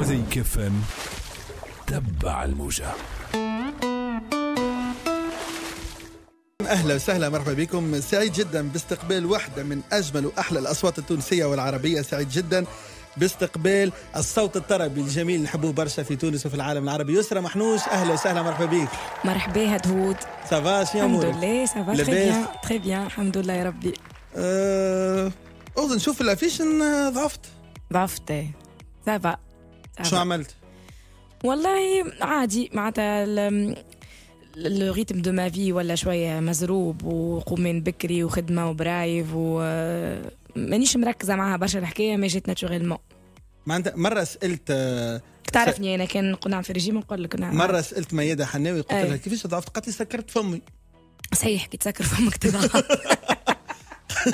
وزي كفن تبع الموجه اهلا وسهلا مرحبا بكم سعيد جدا باستقبال واحده من اجمل واحلى الاصوات التونسيه والعربيه سعيد جدا باستقبال الصوت الطربي الجميل نحبوه برشا في تونس وفي العالم العربي يسرى محنوش اهلا وسهلا مرحبا بك مرحبا هدهود سافا شنو الحمد لله سافا تري بيان تري بيان الحمد لله يا ربي أه... شوف الافيش ضعفت ضعفت سافا إيه. شو عملت؟ والله عادي معناتها لو ريتم دو ما في ولا شويه مزروب وقوم من بكري وخدمه وبرايف و مانيش مركزه معها برشا الحكايه ما جات ناتشوريلمون معناتها مره سالت آه، تعرفني انا كان نعمل في ريجيم نقول لك نعم مره سالت ميادة حناوي قلت لها كيفاش ضعفت قالت لي سكرت فمي صحيح كي تسكر فمك تضعف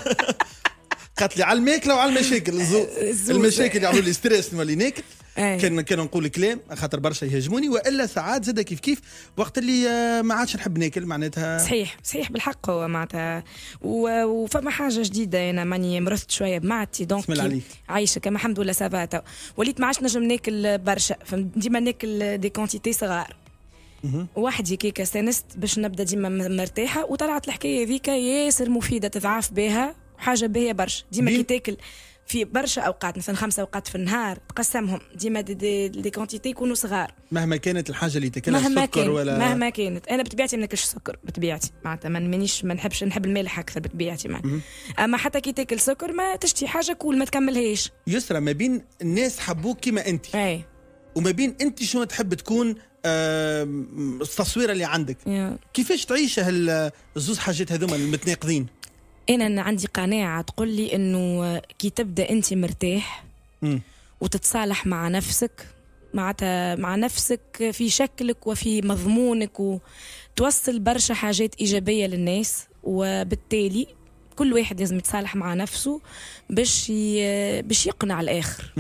قالت لي على الماكله وعلى المشاكل المشاكل يعملوا لي ستريس نولي ناكل كان كان نقول كلام خاطر برشا يهاجموني والا ساعات زاد كيف كيف وقت اللي آه، ما عادش نحب ناكل معناتها صحيح صحيح بالحق هو معناتها وفما حاجه جديده انا ماني مرثت شويه بمعتي دونك عايشه كما الحمد لله سافا وليت ما عادش نجم ناكل برشا ديما ناكل دي كونتيتي صغار وحدي كيكا استانست باش نبدا ديما مرتاحه وطلعت الحكايه هذيك ياسر مفيده تضعف بها وحاجه باهيه برشا ديما كي تاكل في برشا اوقات مثلا خمسة اوقات في النهار تقسمهم ديما دي, دي, دي كونتيتي يكونوا صغار مهما كانت الحاجه اللي تاكلها مهما السكر كانت ولا مهما كانت انا بطبيعتي ما ناكلش سكر بطبيعتي معناتها ما مانيش ما نحبش نحب المالح اكثر بطبيعتي معناتها اما حتى كي تاكل سكر ما تشتي حاجه كول ما تكملهاش يسرى ما بين الناس حبوك كيما انت اي وما بين انت شنو تحب تكون آه، التصويره اللي عندك yeah. كيفاش تعيش هالزوز حاجات هذوما المتناقضين انا عندي قناعه تقول لي انه كي تبدا انت مرتاح م. وتتصالح مع نفسك معناتها مع نفسك في شكلك وفي مضمونك وتوصل برشا حاجات ايجابيه للناس وبالتالي كل واحد لازم يتصالح مع نفسه باش باش يقنع الاخر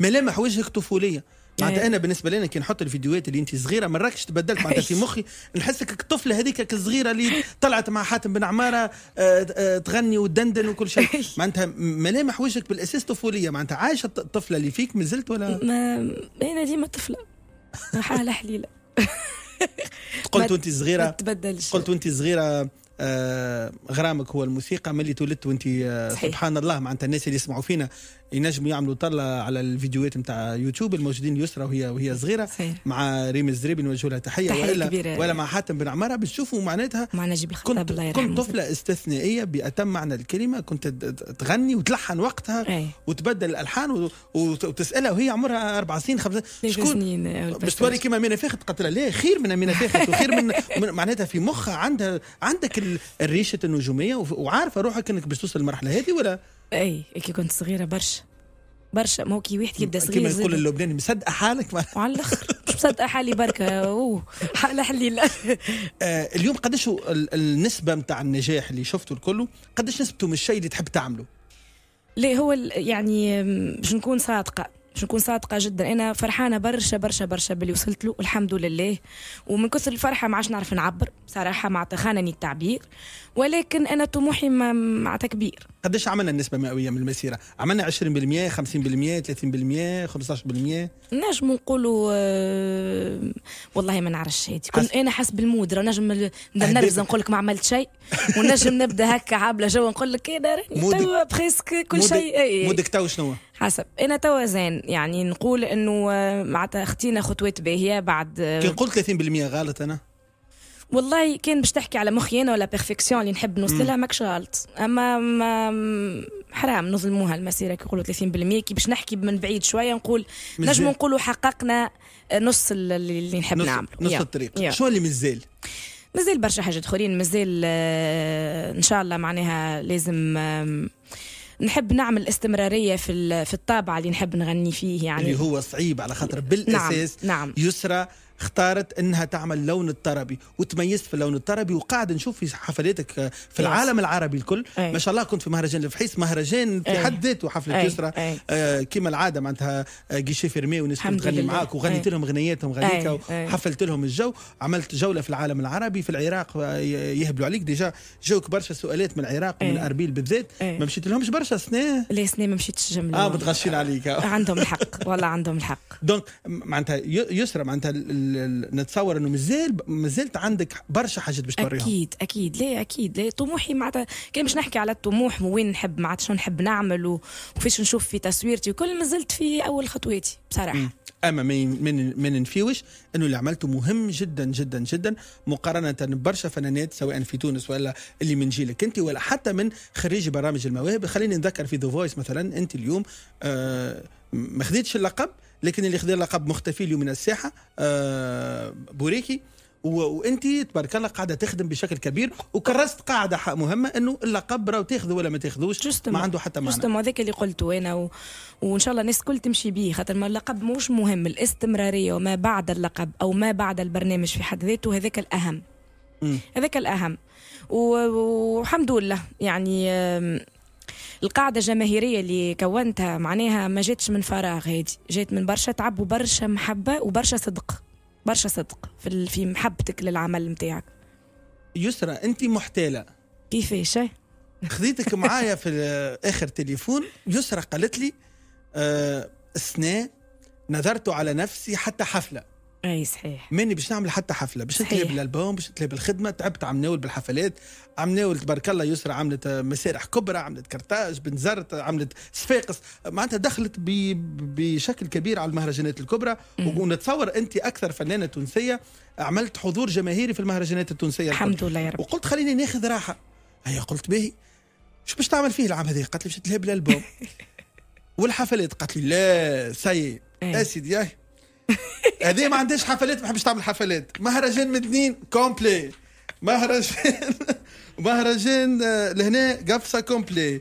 ملامح وجهك طفوليه يعني معناتها انا بالنسبه لنا كي نحط الفيديوهات اللي انت صغيره مراكش تبدلت معناتها في مخي نحسك الطفله هذيك الصغيره اللي طلعت مع حاتم بن عماره آه، آه، تغني وتدندن وكل شيء معناتها ملامح وجهك بالاساس طفوليه معناتها عايشه الطفله اللي فيك مازلت ولا ما انا ديما طفله حالة حليله قلت وانت صغيره ما تبدلش قلت وانت صغيره آه غرامك هو الموسيقى ملي تولدت وانت آه سبحان الله معناتها الناس اللي يسمعوا فينا ينجموا يعملوا طله على الفيديوهات نتاع يوتيوب الموجودين اليسرى وهي وهي صغيره صحيح. مع ريم الزريبي نوجه لها تحيه والا كبيرة. ولا مع حاتم بن عماره بتشوفوا معناتها مع نجيب كنت, الله كنت طفله استثنائيه باتم معنى الكلمه كنت تغني وتلحن وقتها أي. وتبدل الالحان وتسالها وهي عمرها اربع سنين خمس سنين شكون آه، باش توري كيما منى فاخت قالت لها لا خير من منى فاخت وخير من, من معناتها في مخها عندها عندك الريشه النجوميه وعارفه روحك انك باش توصل للمرحله هذه ولا اي كي كنت صغيره برشا برشا مو كي واحد يبدا صغير كيما يقول اللبناني مصدقه حالك وعلى الاخر مصدقه حالي بركه اوه حالة حليلة آه اليوم قداش النسبه نتاع النجاح اللي شفته الكل قداش نسبته من الشيء اللي تحب تعمله لا هو يعني باش نكون صادقه باش نكون صادقه جدا انا فرحانه برشا برشا برشا باللي وصلت له الحمد لله ومن كثر الفرحه ما عادش نعرف نعبر صراحه مع خانني التعبير ولكن انا طموحي معناتها كبير قداش عملنا النسبه المئويه من المسيره عملنا 20% 50% 30% 15% نجم نقولوا آه، والله ما نعرفش هادي كنت انا حسب المود راه نجم نرفز نقول لك ما عملت شيء ونجم نبدا هكا عابله جو نقول لك انا إيه، راني توا بريسك كل شيء إيه، إيه. مودك تو شنو حسب انا توا زين يعني نقول انه آه، معناتها خطينا خطوات باهيه بعد آه، كي نقول 30% غلط انا والله كان باش تحكي على مخي انا ولا بيرفكسيون اللي نحب نوصلها ماكش غلط اما ما حرام نظلموها المسيره كي يقولوا 30% كي باش نحكي من بعيد شويه نقول نجم نقولوا حققنا نص اللي نحب نعمل نعمله نص yeah. الطريق yeah. شو اللي مازال مازال برشا حاجات اخرين مازال آه، ان شاء الله معناها لازم نحب نعمل استمراريه في في الطابع اللي نحب نغني فيه يعني اللي هو صعيب على خاطر نعم، بالاساس نعم, نعم. يسرى اختارت انها تعمل لون الطربي وتميزت في اللون الطربي وقاعد نشوف في حفلاتك في العالم العربي الكل أي. ما شاء الله كنت في مهرجان الفحيص مهرجان في حد ذاته حفله يسرى آه كما العاده معناتها آه، جيشي فيرمي والناس تغني معاك وغنيت لهم اغنياتهم غنيك وحفلت لهم الجو عملت جوله في العالم العربي في العراق آه، يهبلوا عليك ديجا جوك برشا سؤالات من العراق ومن اربيل بالذات ما مشيت لهمش برشا سنه لا سنه ما مشيتش جمله اه متغشين عليك عندهم الحق والله عندهم الحق دونك معناتها يسرى معناتها نتصور انه مازال مازلت عندك برشا حاجات باش توريهم اكيد اكيد لا اكيد لا طموحي معناتها كان باش نحكي على الطموح وين نحب معناتها شنو نحب نعمل وكيفاش نشوف في تصويرتي وكل مازلت في اول خطواتي بصراحه اما ما ننفيوش انه اللي عملته مهم جدا جدا جدا مقارنه ببرشا فنانات سواء في تونس ولا اللي من جيلك انت ولا حتى من خريجي برامج المواهب خليني نذكر في ذا فويس مثلا انت اليوم آه ما خديتش اللقب لكن اللي خذا لقب مختفي اليوم من الساحه آه، بوريكي وانت تبارك الله قاعده تخدم بشكل كبير وكرست قاعده مهمه انه اللقب راه تاخذه ولا ما تاخذوش ما عنده حتى معنى جستم هذاك اللي قلته انا و... وان شاء الله الناس الكل تمشي به خاطر ما اللقب مش مهم الاستمراريه وما بعد اللقب او ما بعد البرنامج في حد ذاته هذاك الاهم هذاك الاهم والحمد لله يعني القاعده الجماهيريه اللي كونتها معناها ما جاتش من فراغ هذه جات من برشا تعب وبرشا محبه وبرشا صدق برشا صدق في في محبتك للعمل نتاعك يسرى انت محتاله كيفاش خذيتك معايا في اخر تليفون يسرى قالت لي أه سنة نظرت على نفسي حتى حفله اي صحيح ماني باش نعمل حتى حفله باش نتلعب الالبوم باش نتلعب الخدمه تعبت عم ناول بالحفلات عم ناول تبارك الله يسرى عملت مسارح كبرى عملت كرتاج بنزرت عملت صفاقس معناتها دخلت بشكل كبير على المهرجانات الكبرى ونتصور انت اكثر فنانه تونسيه عملت حضور جماهيري في المهرجانات التونسيه الحمد لله يا رب وقلت خليني ناخذ راحه هي أيوة، قلت باهي شو باش تعمل فيه العام هذا قالت لي باش تلهب الالبوم والحفلات قالت لي لا سي اسيدي هذه ما عندهاش حفلات ما بحبش تعمل حفلات مهرجان مدنين كومبلي مهرجان مهرجان آه، لهنا قفصه كومبلي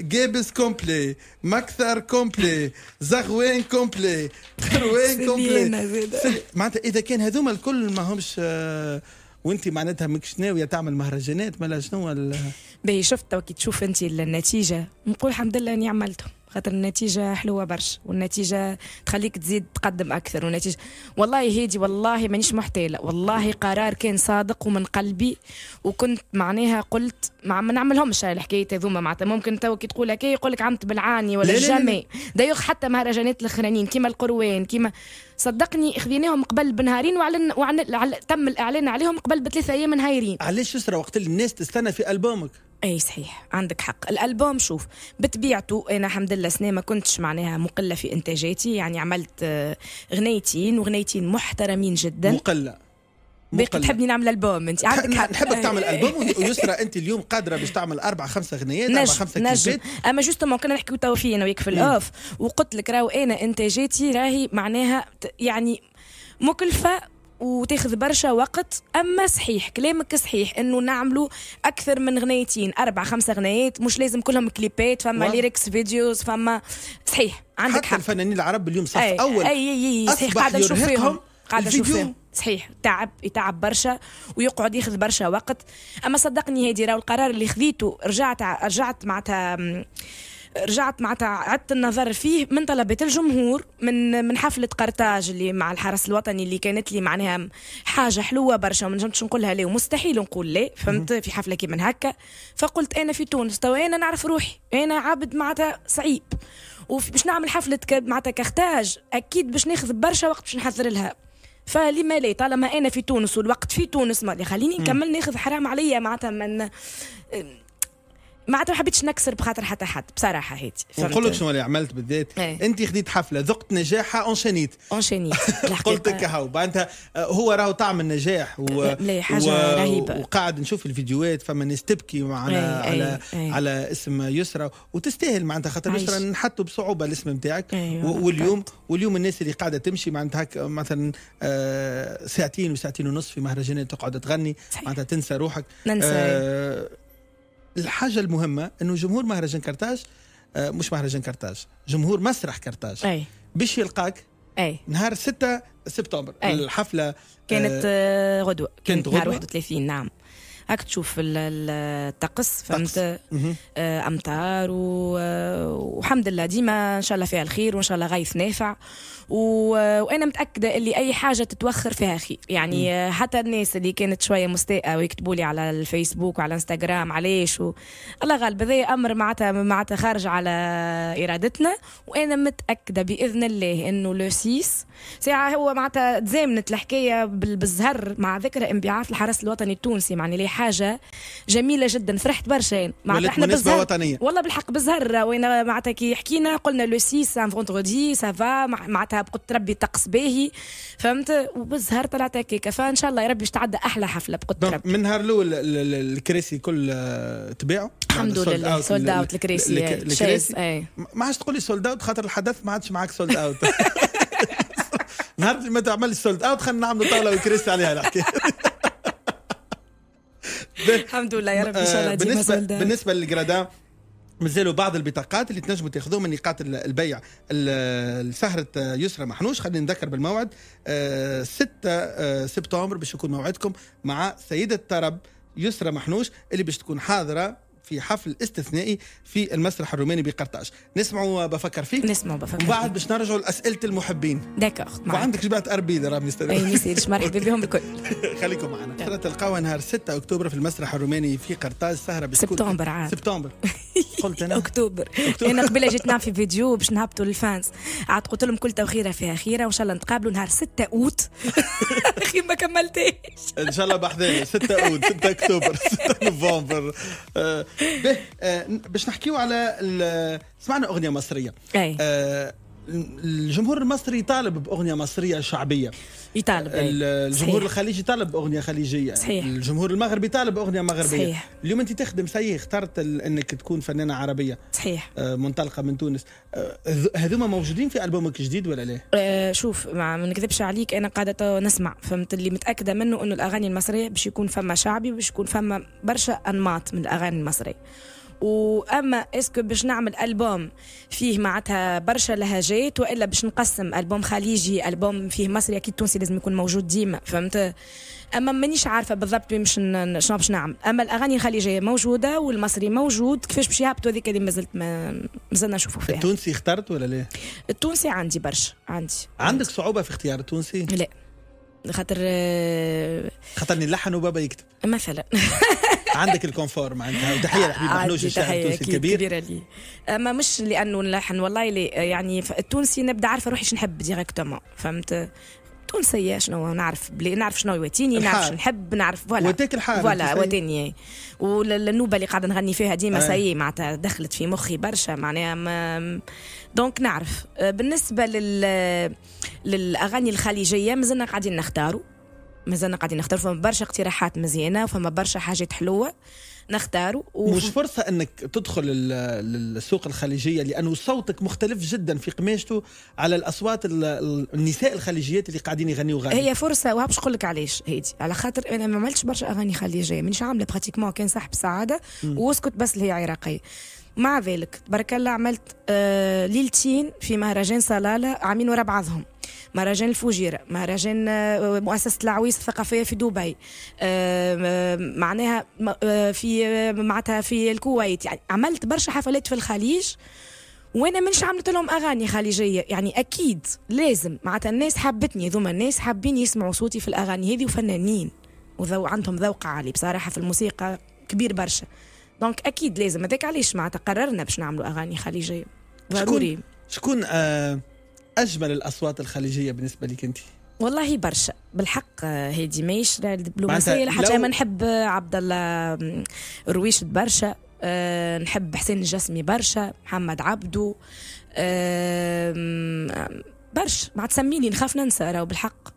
جابس آه، كومبلي مكثر كومبلي زغوان كومبلي قروان كومبلي معناتها اذا كان هذوما الكل ما همش آه، وانت معناتها ماكش ناويه تعمل مهرجانات ملا شنو باهي شفت كي تشوف انت النتيجه نقول الحمد لله اني عملتهم خاطر النتيجه حلوه برشا والنتيجه تخليك تزيد تقدم اكثر والنتيجه والله هيدي والله مانيش محتاله والله قرار كان صادق ومن قلبي وكنت معناها قلت ما, مع نعملهمش الحكايه هذوما معناتها ممكن تو كي تقول هكا يقول لك عمت بالعاني ولا جامي دايوخ حتى مهرجانات الاخرانيين كيما القروان كيما صدقني خذيناهم قبل بنهارين وعلن وعن تم الاعلان عليهم قبل بثلاثة ايام نهايرين علاش يسرى وقت اللي الناس تستنى في البومك اي صحيح عندك حق الالبوم شوف بطبيعته انا الحمد لله سنه ما كنتش معناها مقله في انتاجاتي يعني عملت آه، غنيتين وغنيتين محترمين جدا مقله باقي تحبني نعمل البوم انت عندك حق نحبك تعمل البوم ويسرى انت اليوم قادره باش تعمل اربع خمسه اغنيات اربع خمسه كليبات اما جوستومون كنا نحكيو توا في انا وياك في الاوف وقلت لك راهو انا انتاجاتي راهي معناها يعني مكلفه وتاخذ برشا وقت اما صحيح كلامك صحيح انه نعملوا اكثر من غنيتين اربع خمسة غنيات مش لازم كلهم كليبات فما ليركس فيديوز فما صحيح عندك حتى حق الفنانين العرب اليوم صف اول اي اي اي صحيح قاعده نشوف فيهم قاعده نشوف فيهم صحيح تعب يتعب برشا ويقعد ياخذ برشا وقت اما صدقني هادي راهو القرار اللي خذيته رجعت رجعت معناتها رجعت معناتها عدت النظر فيه من طلبات الجمهور من من حفله قرطاج اللي مع الحرس الوطني اللي كانت لي معناها حاجه حلوه برشا وما نجمتش نقولها لا ومستحيل نقول لا فهمت في حفله كيما هكا فقلت انا في تونس تو انا نعرف روحي انا عبد معناتها صعيب وباش نعمل حفله معناتها كختاج اكيد باش ناخذ برشا وقت باش نحضر لها فلما لا طالما انا في تونس والوقت في تونس ما خليني نكمل ناخذ حرام عليا معناتها من معناتها ما حبيتش نكسر بخاطر حتى حد بصراحه هادي يعني نقول لك شنو اللي عملت بالذات إيه. انت خديت حفله ذقت نجاحها اونشينيت اونشينيت قلت لك هاو معناتها آه، هو راهو طعم النجاح و... حاجه و... رهيبه وقاعد نشوف الفيديوهات فما ناس تبكي معنا ايه. إيه، على ايه. على اسم يسرى وتستاهل معناتها خاطر يسرى نحطوا بصعوبه الاسم نتاعك ايه. و... واليوم واليوم الناس اللي قاعده تمشي معناتها مثلا آه، ساعتين وساعتين ونص في مهرجانات تقعد تغني معناتها تنسى روحك ننسى آه الحاجه المهمه انه جمهور مهرجان كرتاج آه، مش مهرجان كرتاج جمهور مسرح كرتاج أي. باش يلقاك أي. نهار 6 سبتمبر أي. الحفله كانت آه, آه، غدوه كانت غدوه نهار 31 نعم هاك تشوف الطقس فهمت آه، امطار وحمد لله ديما ان شاء الله فيها الخير وان شاء الله غيث نافع و... وانا متاكده اللي اي حاجه تتوخر فيها خير يعني آه، حتى الناس اللي كانت شويه مستاءه ويكتبوا لي على الفيسبوك وعلى انستغرام علاش و... الله غالب هذا امر معناتها معناتها خارج على ارادتنا وانا متاكده باذن الله انه لو سيس ساعه هو معناتها تزامنت الحكايه بالزهر مع ذكرى انبعاث الحرس الوطني التونسي معني لي حاجه جميله جدا فرحت برشا معناتها احنا بالزهر وطنية. والله بالحق بالزهر وانا معناتها كي حكينا قلنا لو سيس سان فونترودي سافا معناتها معناتها بقت ربي طقس باهي فهمت وبالزهر طلعت هكاك فان شاء الله يا ربي باش تعدى احلى حفله بقت ربي من نهار الاول الكراسي كل آه، تباعوا الحمد يعني لله سولد اوت الكراسي آه، آه. ما عادش تقول لي سولد اوت خاطر الحدث ما عادش معاك سولد اوت نهار ما تعملش سولد اوت خلينا نعملوا طاوله وكريسي عليها الحكايه الحمد لله يا رب ان شاء الله بالنسبه بالنسبه للجرادان مازالوا بعض البطاقات اللي تنجموا تاخذوها من نقاط البيع لسهرة آه، يسرى محنوش خلينا نذكر بالموعد 6 آه، آه، سبتمبر باش يكون موعدكم مع سيدة طرب يسرى محنوش اللي باش تكون حاضرة في حفل استثنائي في المسرح الروماني بقرطاج نسمعوا بفكر فيك نسمعوا بفكر فيك وبعد باش نرجعوا لاسئله المحبين داكوغ وعندك جماعه اربيده راهم يستنوا اي مرحبا بهم الكل خليكم معنا تلقاو نهار 6 اكتوبر في المسرح الروماني في قرطاج سهره بسكوت سبتمبر عاد سبتمبر قلت انا اكتوبر انا قبل جيت نعمل في فيديو باش نهبطوا للفانس عاد قلت لهم كل توخيره فيها خيره وان شاء الله نتقابلوا نهار 6 اوت اخي ما كملتيش ان شاء الله بحذايا 6 اوت 6 اكتوبر 6 نوفمبر آه، آه، باش نحكيو على سمعنا اغنيه مصريه أي. آه، الجمهور المصري طالب باغنيه مصريه شعبيه يطالب الجمهور الخليجي طالب اغنيه خليجيه صحيح. الجمهور المغربي طالب اغنيه مغربيه صحيح. اليوم انت تخدم سي اخترت انك تكون فنانه عربيه صحيح آه، منطلقه من تونس آه، هذوما موجودين في البومك الجديد ولا لا أه شوف ما نكذبش عليك انا قاعده نسمع فهمت اللي متاكده منه انه الاغاني المصريه باش يكون فما شعبي باش يكون فما برشا انماط من الاغاني المصريه واما اسكو باش نعمل البوم فيه معناتها برشا لهجات والا باش نقسم البوم خليجي البوم فيه مصري اكيد تونسي لازم يكون موجود ديما فهمت اما مانيش عارفه بالضبط باش شنو باش نعمل اما الاغاني الخليجيه موجوده والمصري موجود كيفاش باش يهبطوا هذيك اللي مازلت مازلنا نشوفوا فيها التونسي اخترت ولا لا التونسي عندي برشا عندي عندك عندي. صعوبه في اختيار التونسي لا خاطر آه، خاطر نلحن وبابا يكتب مثلا عندك الكونفور معناتها وتحيه لحبيب محلوش الشاعر التونسي الكبير كبيرة لي اما مش لانه نلحن والله لي يعني التونسي نبدا عارفه روحي شنحب ديريكتومون فهمت تونسيه شنو نعرف بلي نعرف شنو يواتيني نعرف شنو نحب نعرف فوالا وتاك الحال فوالا وتاني والنوبه اللي قاعده نغني فيها ديما سي معناتها دخلت في مخي برشا معناها دونك نعرف أه، بالنسبه لل للاغاني الخليجيه مازلنا قاعدين نختاروا مازلنا قاعدين نختاروا فما برشا اقتراحات مزيانه فما برشا حاجات حلوه نختاره و... مش فرصه انك تدخل السوق الخليجيه لانه صوتك مختلف جدا في قماشته على الاصوات النساء الخليجيات اللي قاعدين يغنيوا غني هي فرصه وهبش نقول لك علاش هيدي على خاطر انا ما عملتش برشا اغاني خليجيه مانيش عامله براتيكمون كان صاحب سعاده واسكت بس اللي هي عراقيه مع ذلك تبارك الله عملت آه ليلتين في مهرجان صلاله عامين ورا بعضهم مهرجان الفوجيرة مهرجان آه، مؤسسة العويس الثقافية في دبي معناها آه، في آه، معناتها في الكويت يعني عملت برشا حفلات في الخليج وانا منش عملت لهم اغاني خليجيه يعني اكيد لازم معناتها الناس حبتني ذوما الناس حابين يسمعوا صوتي في الاغاني هذه وفنانين وذو عندهم ذوق عالي بصراحه في الموسيقى كبير برشا دونك اكيد لازم هذاك علاش معناتها قررنا باش نعملوا اغاني خليجيه ضروري شكون, شكون آه اجمل الاصوات الخليجيه بالنسبه لك انت والله برشا بالحق آه، هادي ماهيش الدبلوماسيه لحتى لو... ما نحب آه، عبد الله آه، رويش برشا نحب حسين الجسمي برشا محمد عبدو برش برشا ما تسميني نخاف ننسى راهو بالحق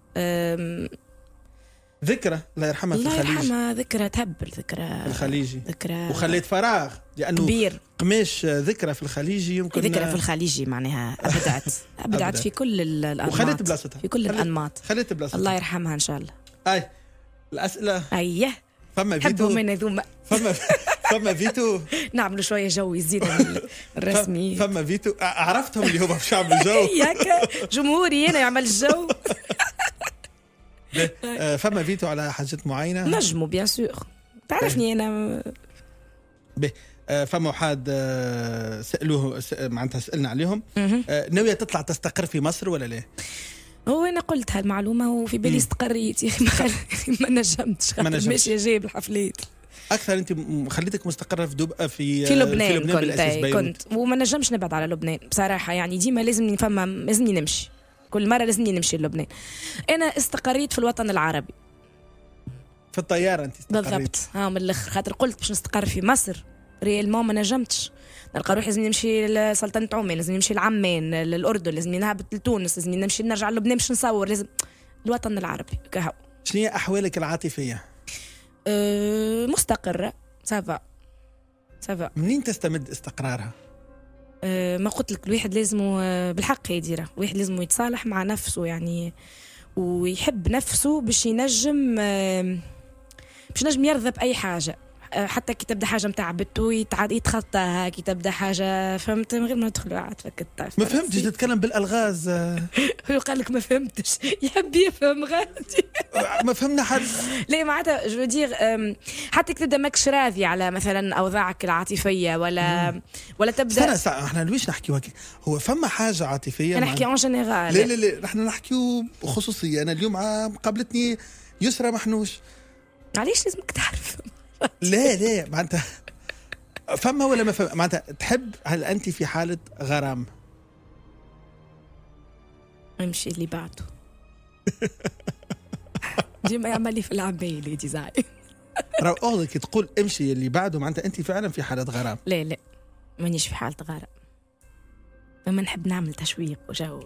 ذكرى الله يرحمها في الخليج الله يرحمها ذكرى تهبل ذكرى الخليجي ذكرى وخليت فراغ لانه كبير قماش ذكرى في الخليجي يمكن ذكرى في الخليجي معناها ابدعت ابدعت في كل الانماط وخليت بلاصتها في كل الانماط خليت بلاصتها الله يرحمها ان شاء الله اي الاسئله ايه فما فيتو من هذوما فما فما فيتو نعملوا شويه جو يزيد الرسمي فما فيتو عرفتهم اللي هما باش يعملوا جو ياك جمهوري هنا يعمل الجو آه، فما فيتو على حاجات معينه نجموا بيان سور تعرفني إيه. انا به آه، فما واحد آه، سالوه معناتها سالنا عليهم ناويه تطلع تستقر في مصر ولا لا؟ هو انا قلت هالمعلومه وفي بالي استقريت يا اخي ما نجمتش ما نجمتش ماشيه جايه اكثر انت خليتك مستقره في دب في في لبنان, في لبنان كنت كنت وما نجمش نبعد على لبنان بصراحه يعني ديما لازم فما لازمني نمشي كل مره لازمني نمشي للبنان انا استقريت في الوطن العربي في الطياره انت استقريت بالضبط ها من الاخر خاطر قلت باش نستقر في مصر ريالمون ما نجمتش نلقى روحي لازم نمشي لسلطنة عمان لازم نمشي لعمان للأردن لازم نهبط لتونس لازم نمشي نرجع لبنان باش نصور لازم الوطن العربي كهو شنو هي أحوالك العاطفية؟ أه مستقرة سافا سافا منين تستمد استقرارها؟ آه، ما قلت لك الواحد لازم آه، بالحق يديره الواحد لازم يتصالح مع نفسه يعني ويحب نفسه باش ينجم آه، باش ينجم يرضى بأي حاجة آه، حتى كي تبدا حاجه نتاع بتو يتخطاها كي تبدا حاجه فهمت من غير ما ندخلوا عاد فك الطرف ما فهمتش تتكلم بالالغاز هو قال لك ما فهمتش يحب يفهم غادي ما فهمنا حد لا معناتها جو دير حتى كي تبدا ماكش راضي على مثلا اوضاعك العاطفيه ولا ولا تبدا استنى استنى احنا ليش نحكيو هكا هو فما حاجه عاطفيه نحكي اون جينيرال لا لا لا احنا نحكيو خصوصيه انا اليوم قابلتني يسرى محنوش علاش لازمك تعرف ليه ليه معناتها فما ولا ما فما معناتها تحب هل انت في حاله غرام امشي اللي بعده ديما يعمل لي في العباية اللي ديزاين راه اوضك تقول امشي اللي بعده معناتها انت فعلا في حاله غرام لا لا مانيش في حاله غرام فما نحب نعمل تشويق وجو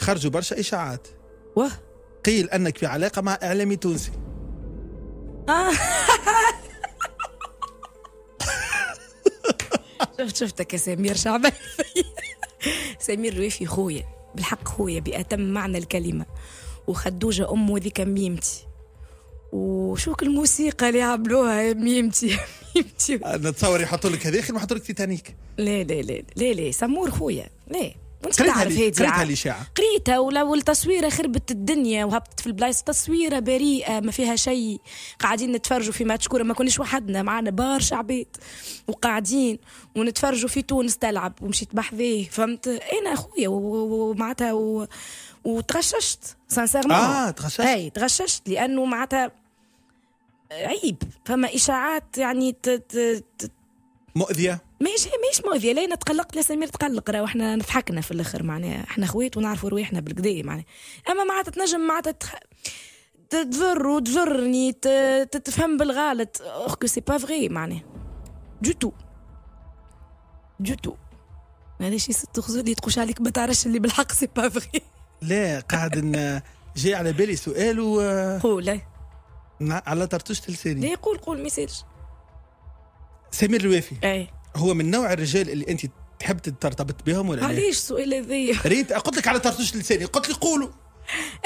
خرجوا برشا اشاعات واه قيل انك في علاقه مع اعلامي تونسي آه. شفت شفتك يا سمير شعبان سمير رويفي خويا بالحق خويا بأتم معنى الكلمة وخدوجة أمه ذيك ميمتي وشوك الموسيقى اللي عملوها ميمتي ميمتي نتصور يحطوا لك هذا ما يحطوا لك تيتانيك لا لا لا لا لا سمور خويا لا وانت تعرف هذه قريتها الاشاعه قريتها والتصويره خربت الدنيا وهبطت في البلايص تصويره بريئه ما فيها شيء قاعدين نتفرجوا في ماتش كوره ما كناش وحدنا معنا برشا عباد وقاعدين ونتفرجوا في تونس تلعب ومشيت بحذاه فهمت انا اخويا ومعناتها و... وتغششت سانسيرمون اه تغششت اي تغششت لانه معناتها عيب فما اشاعات يعني ت... ت... ت... مؤذيه ماهيش ماهيش مؤذيه لا انا تقلقت لا سمير تقلق راهو احنا نضحكنا في الاخر معناها احنا خويت ونعرفوا رواحنا بالكدا معناها اما معناتها تنجم معناتها تتخ... تضر وتجرني تتفهم بالغلط اور كو سي با فغي معناها دو تو دو تو هذا شيء ست خزولي تقوش عليك ما تعرفش اللي بالحق سي با فغي لا قاعد جاي على بالي سؤال و قول على طرطوشة لساني لا قول قول ما سمير الوافي اي هو من نوع الرجال اللي انت تحب ترتبط بهم ولا لا؟ علاش السؤال هذا؟ ريت قلت لك على طرطوش لساني قلت لي قولوا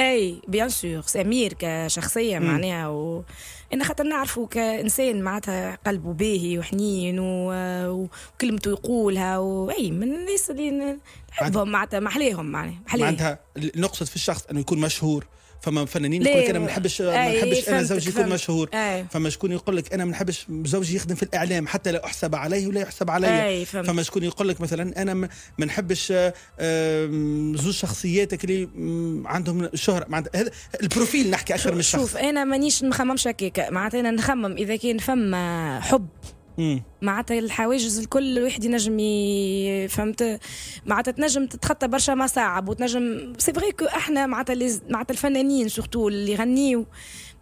اي بيان سور سمير كشخصيه معناها و... انا خاطر نعرفه كانسان معناتها قلبه باهي وحنين و... وكلمته يقولها واي من الناس اللي نحبهم معناتها محليهم معناها معناتها نقصد في الشخص انه يكون مشهور فما فنانين يقول لك انا ما نحبش ما نحبش انا زوجي يكون مشهور فما شكون يقول لك انا ما نحبش زوجي يخدم في الاعلام حتى لا احسب عليه ولا يحسب علي فما شكون يقول لك مثلا انا ما نحبش آه، زوج شخصياتك اللي عندهم شهره هذا البروفيل نحكي اكثر من الشخص شوف انا مانيش نخممش هكاك معناتها انا نخمم اذا كان فما حب معناتها الحواجز الكل الواحد ينجم فهمت معناتها تنجم تتخطى برشا مصاعب وتنجم سي فغي كو احنا معناتها معناتها الفنانين سورتو اللي يغنيو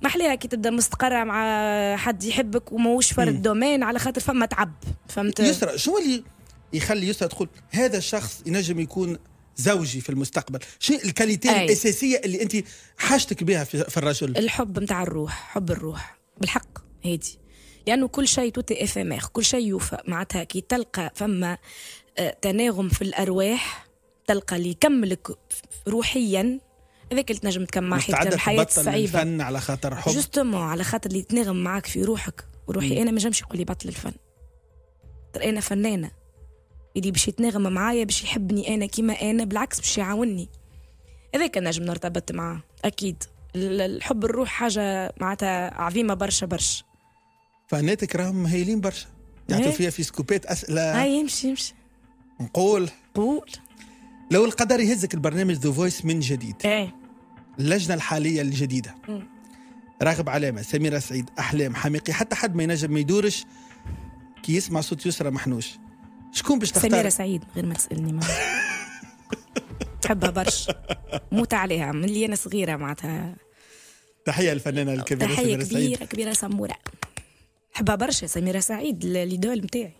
ما احلاها كي تبدا مستقره مع حد يحبك وماهوش فرد دومين على خاطر فما تعب فهمت يسرى شو اللي يخلي يسرى تقول هذا الشخص ينجم يكون زوجي في المستقبل شيء الكاليتي الاساسيه اللي انت حاجتك بها في, في الرجل الحب نتاع الروح حب الروح بالحق هادي لانه كل شيء توتي افيمير كل شيء يوفى معناتها كي تلقى فما آه، تناغم في الارواح تلقى اللي يكملك روحيا هذاك اللي تنجم تكمل مع حياتك الحياه صعيبه الفن على خاطر حب جوستومون على خاطر اللي يتناغم معاك في روحك وروحي انا ما نجمش يقول لي بطل الفن ترى انا فنانه اللي باش يتناغم معايا باش يحبني انا كيما انا بالعكس باش يعاونني هذاك نجم نرتبط معاه اكيد الحب الروح حاجه معناتها عظيمه برشا برشا باناتك راهم هايلين برشا يعطوا إيه. فيها في سكوبات اسئله آه، اي يمشي يمشي نقول قول لو القدر يهزك البرنامج ذو فويس من جديد ايه اللجنه الحاليه الجديده راغب علامه سميره سعيد احلام حميقي حتى حد ما ينجم ما يدورش كي يسمع صوت يسرى محنوش شكون باش تختار سميره سعيد غير ما تسالني ما تحبها برشا موت عليها من اللي انا صغيره معناتها تحيه الفنانه الكبيره تحيه كبيره سعيد. كبيره سموره حبها برشا سميره سعيد ليدول نتاعي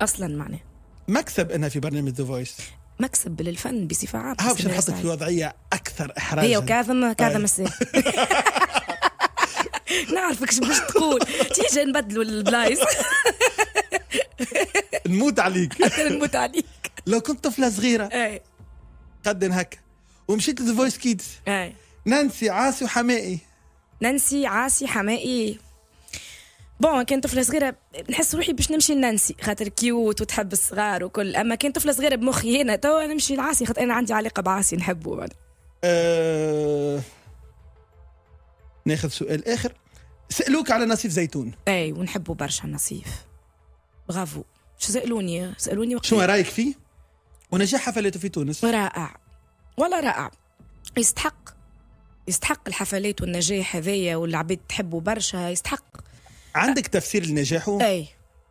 اصلا معناه مكسب انها في برنامج ذا فويس مكسب للفن بصفه عامه ها نحطك في وضعيه اكثر احراجا هي وكاظم طيب. كاظم السيف نعرفك باش تقول تيجي نبدلوا البلايص نموت عليك نموت عليك لو كنت طفله صغيره اي قد هكا ومشيت لذا فويس كيدز اي نانسي عاصي وحمائي نانسي عاصي حمائي بون كان طفله صغيره نحس روحي باش نمشي لنانسي خاطر كيوت وتحب الصغار وكل اما كان طفله صغيره بمخي انا توا نمشي لعاصي خاطر انا عندي علاقه بعاصي نحبه أه... ناخذ سؤال اخر سالوك على نصيف زيتون اي ونحبه برشا نصيف برافو شو سالوني سالوني وقت شنو رايك فيه ونجاح حفلاته في تونس رائع والله رائع يستحق يستحق الحفلات والنجاح هذايا والعباد تحبه برشا يستحق عندك تفسير لنجاحه؟ اي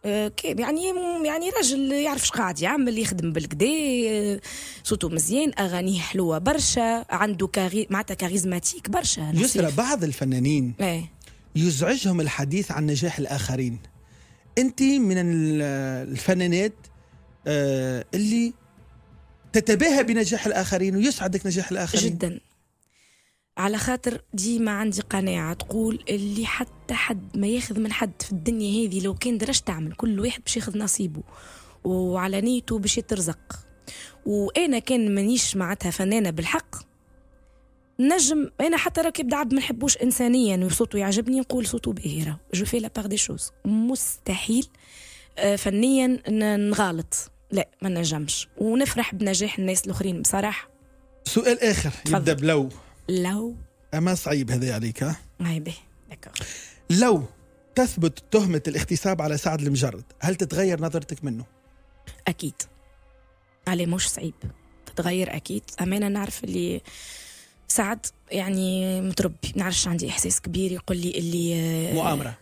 أه، كيب يعني يعني راجل يعرف اش قاعد يعمل يخدم بالكدا أه، صوته مزيان اغانيه حلوه برشا عنده كاري معناتها كاريزماتيك برشا يسرى بعض الفنانين أي. يزعجهم الحديث عن نجاح الاخرين انت من الفنانات أه، اللي تتباهى بنجاح الاخرين ويسعدك نجاح الاخرين جدا على خاطر ديما عندي قناعة تقول اللي حتى حد ما ياخذ من حد في الدنيا هذه لو كان درش تعمل كل واحد باش ياخذ نصيبه وعلى نيته باش يترزق وانا كان مانيش معناتها فنانة بالحق نجم انا حتى راكب دعب ما نحبوش انسانيا وصوته يعجبني نقول صوته باهرة جو في لا دي شوز مستحيل آه، فنيا نغالط لا ما نجمش ونفرح بنجاح الناس الاخرين بصراحه سؤال اخر يبدا بلو لو أما صعيب هذا عليك أي لو تثبت تهمة الاغتصاب على سعد المجرد هل تتغير نظرتك منه؟ أكيد علي مش صعيب تتغير أكيد أمانة نعرف اللي سعد يعني متربي نعرفش عندي إحساس كبير يقول لي اللي آه، مؤامرة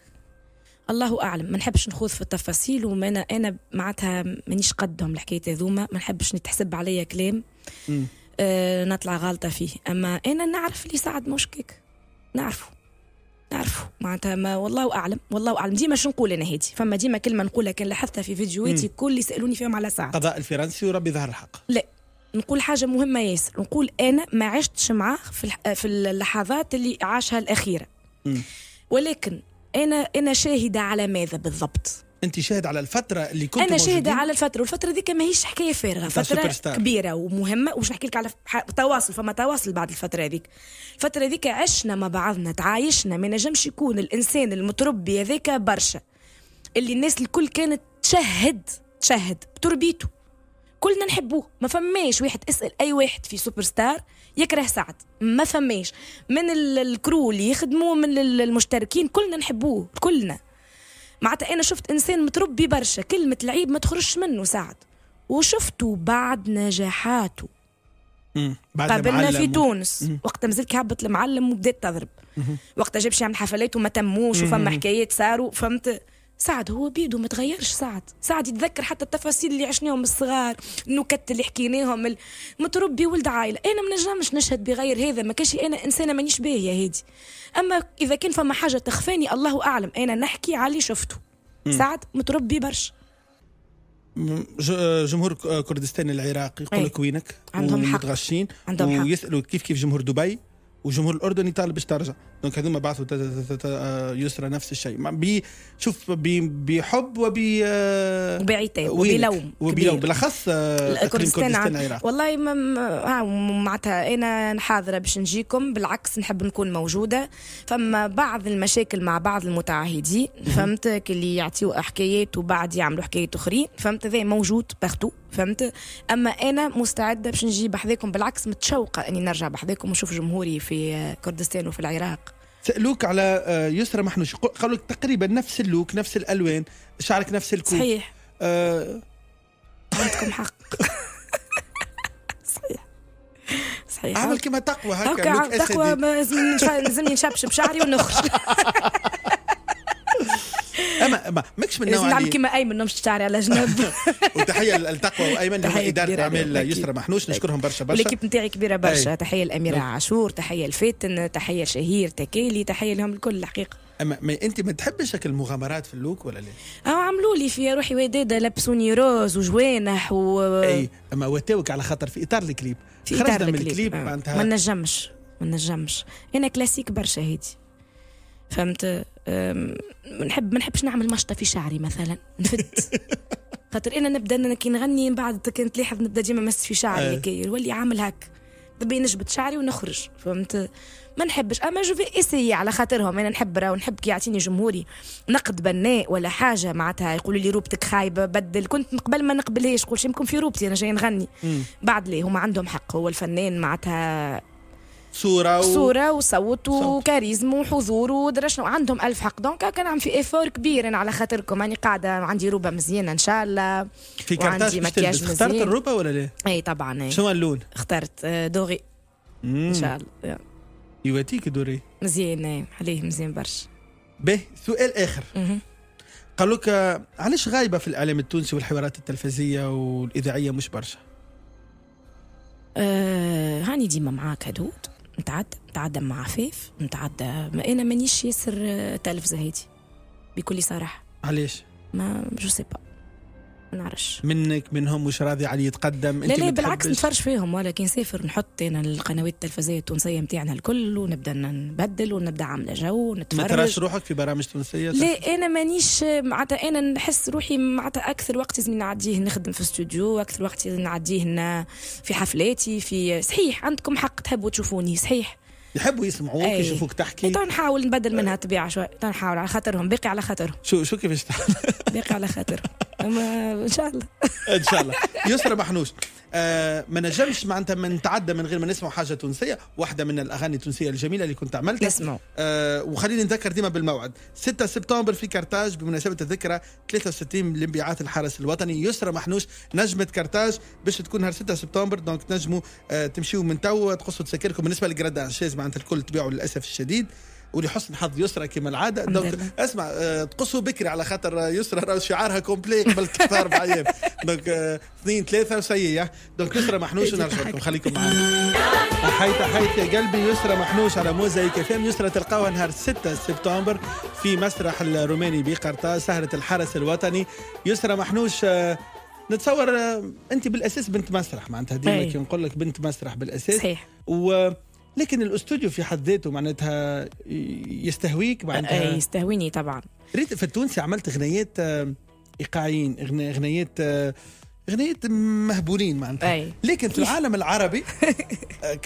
الله اعلم ما نحبش نخوض في التفاصيل وما انا معناتها مانيش قدهم الحكايه هذوما ما نحبش نتحسب عليا كلام آه، نطلع غلطة فيه أما أنا نعرف اللي سعد مشكك كيك نعرفه نعرفه معناتها ما والله اعلم والله اعلم ديما شنو نقول انا هادي فما ديما كلمه نقولها كان لاحظتها في فيديوهاتي كل اللي سالوني فيهم على سعد قضاء الفرنسي وربي ظهر الحق لا نقول حاجه مهمه ياسر نقول انا ما عشتش معاه في في اللحظات اللي عاشها الاخيره ولكن انا انا شاهده على ماذا بالضبط انت شاهد على الفتره اللي كنت انا شاهده على الفتره والفتره ذيك ماهيش حكايه فارغه فتره كبيره ومهمه وش نحكي لك على تواصل فما تواصل بعد الفتره هذيك الفتره هذيك عشنا مع بعضنا تعايشنا ما نجمش يكون الانسان المتربي هذاك برشا اللي الناس الكل كانت تشهد تشهد بتربيته كلنا نحبوه ما فماش واحد اسال اي واحد في سوبر ستار يكره سعد ما فماش من الكرو اللي يخدموه من المشتركين كلنا نحبوه كلنا معناتها انا شفت انسان متربي برشا كلمه لعيب ما تخرجش منه سعد وشفته بعد نجاحاته بعد قابلنا في تونس وقتها مازال هبط المعلم وبدات تضرب وقتها جاب شي يعمل حفلات وما تموش وفما حكايات صاروا فهمت سعد هو بيدو ما تغيرش سعد سعد يتذكر حتى التفاصيل اللي عشناهم الصغار النكت اللي حكيناهم متربي ولد عائله انا ما نجمش نشهد بغير هذا ما كانش انا انسانه مانيش باهيه هادي اما اذا كان فما حاجه تخفاني الله اعلم انا نحكي على اللي شفته سعد متربي برشا آه، جمهور آه، كردستان العراقي يقول إيه. لك وينك عندهم حق عندهم حق ويسالوا كيف كيف جمهور دبي وجمهور الاردن يطالب باش ترجع دونك هذوما بعثوا آه، يسرى نفس الشيء شوف بحب وبي آه، بعتاب وبلوم وبلوم بالاخص آه، كردستان العراق والله معناتها انا حاضره باش نجيكم بالعكس نحب نكون موجوده فما بعض المشاكل مع بعض المتعهدين فهمت اللي يعطيو حكايات وبعد يعملوا حكايات اخرين فهمت ذا موجود بارتو فهمت اما انا مستعده باش نجي بحذاكم بالعكس متشوقه اني نرجع بحذاكم ونشوف جمهوري في كردستان وفي العراق سالوك على آه، يسرى محنوش قالوا لك تقريبا نفس اللوك نفس الالوان شعرك نفس الكوب صحيح آه حق صحيح صحيح عمل كما تقوى هكا تقوى لازمني نشبشب شعري ونخرج ماكش من نوع اللي كيما ايمن نمشي شعري على جنب وتحيه للتقوى وايمن هما اداره اعمال يسرى محنوش أيوة. نشكرهم برشا برشا الاكيب نتاعي كبيره برشا تحيه الاميره عاشور تحيه الفاتن تحيه شهير تكالي تحيه لهم الكل الحقيقه اما ما انت ما تحبش شكل المغامرات في اللوك ولا لا؟ اه عملوا لي في روحي وداده لبسوني روز وجوانح و اي اما وتاوك على خاطر في اطار الكليب في خرجنا من الكليب أه. معناتها ما نجمش ما نجمش انا كلاسيك برشا هادي فهمت نحب ما نحبش نعمل مشطه في شعري مثلا نفد خاطر انا نبدا انا كي نغني من بعد كنت لاحظ نبدا ديما مس في شعري إيه. كي نولي عامل هك دبي نجبد شعري ونخرج فهمت ما نحبش اما جو في على خاطرهم انا نحب راه ونحب كي يعطيني جمهوري نقد بناء ولا حاجه معناتها يقولوا لي روبتك خايبه بدل كنت قبل ما نقبلهاش قول يمكن في روبتي انا جاي نغني بعد لي هما عندهم حق هو الفنان معناتها صوره و... صوره وصوت وكاريزم وحضور ودرا شنو عندهم الف حق دونك كنعمل في ايفور كبير على خاطركم راني قاعده عندي روبه مزيانه ان شاء الله في كارتاج مكياج مزيان اخترت الروبه ولا لا؟ اي طبعا اي شنو اللون؟ اخترت آه، دوغي ان شاء الله يواتيك دوري مزيان إيه. عليه مزيان برشا به سؤال اخر قالوا لك علاش غايبه في الاعلام التونسي والحوارات التلفزيه والاذاعيه مش برشا؟ آه، هاني ديما معاك هدود نتعدى نتعدى مع عفاف نتعدى ما انا مانيش ياسر تلفزه هادي بكل صراحه علاش ما جو سي با نعرفش منك منهم مش راضي عليه يتقدم لا لا بالعكس نتفرج فيهم ولكن نسافر نحط انا القنوات التلفزيونيه التونسيه نتاعنا الكل ونبدا نبدل ونبدا عامله جو ونتفرج ما روحك في برامج تونسيه لا انا مانيش معناتها انا نحس روحي معناتها اكثر وقت لازم نعديه نخدم في استوديو اكثر وقت نعديه في حفلاتي في صحيح عندكم حق تحبوا تشوفوني صحيح يحبوا يسمعوك إيه. يشوفوك تحكي إيه، تو نحاول نبدل منها الطبيعه شوي تو نحاول على خاطرهم باقي على خاطرهم شو شو كيفاش تحاول باقي على خاطرهم اما ان شاء الله ان شاء الله يسرى محنوش آه ما نجمش معناتها ما نتعدى من غير ما نسمعوا حاجه تونسيه واحده من الاغاني التونسيه الجميله اللي كنت عملتها نسمعوا آه وخليني نذكر ديما بالموعد 6 سبتمبر في كرتاج بمناسبه الذكرى 63 لانبعاث الحرس الوطني يسرى محنوش نجمه كرتاج باش تكون نهار 6 سبتمبر دونك تنجموا آه تمشيوا من تو تقصوا تسكركم بالنسبه لجراد شيز مع معناتها الكل تبيعه للاسف الشديد ولحسن حظ يسرى كما العاده دونك اسمع آه، تقصوا بكري على خاطر آه، يسرى راه شعارها كومبلي قبل ثلاث اربع ايام دونك آه، اثنين ثلاثه وسيئه دونك يسرى محنوش نرجع لكم خليكم معنا تحية تحية يا قلبي يسرى محنوش على موزايك اف يسرى تلقاوها نهار 6 سبتمبر في مسرح الروماني بقرطا سهرة الحرس الوطني يسرى محنوش نتصور انت بالاساس بنت مسرح معناتها ديما كي نقول لك بنت مسرح بالاساس صحيح و لكن الاستوديو في حد ذاته معناتها يستهويك معناتها اي آه، يستهويني طبعا ريت في التونسي عملت غنيات آه، ايقاعيين غنيات آه، اغنيات مهبولين معناتها لكن في العالم العربي